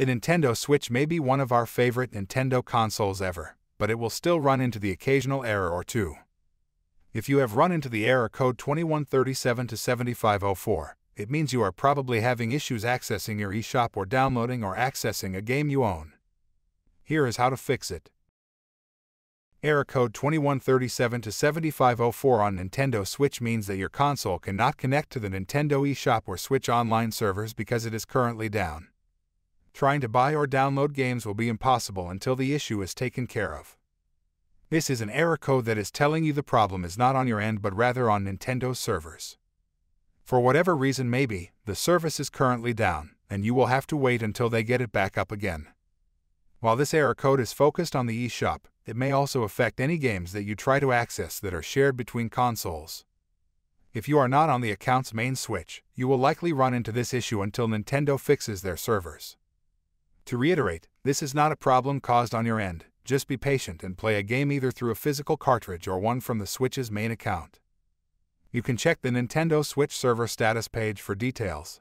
The Nintendo Switch may be one of our favorite Nintendo consoles ever, but it will still run into the occasional error or two. If you have run into the error code 2137 to 7504, it means you are probably having issues accessing your eShop or downloading or accessing a game you own. Here is how to fix it. Error code 2137 to 7504 on Nintendo Switch means that your console cannot connect to the Nintendo eShop or Switch online servers because it is currently down trying to buy or download games will be impossible until the issue is taken care of. This is an error code that is telling you the problem is not on your end but rather on Nintendo's servers. For whatever reason maybe, the service is currently down, and you will have to wait until they get it back up again. While this error code is focused on the eShop, it may also affect any games that you try to access that are shared between consoles. If you are not on the account's main switch, you will likely run into this issue until Nintendo fixes their servers. To reiterate, this is not a problem caused on your end, just be patient and play a game either through a physical cartridge or one from the Switch's main account. You can check the Nintendo Switch server status page for details.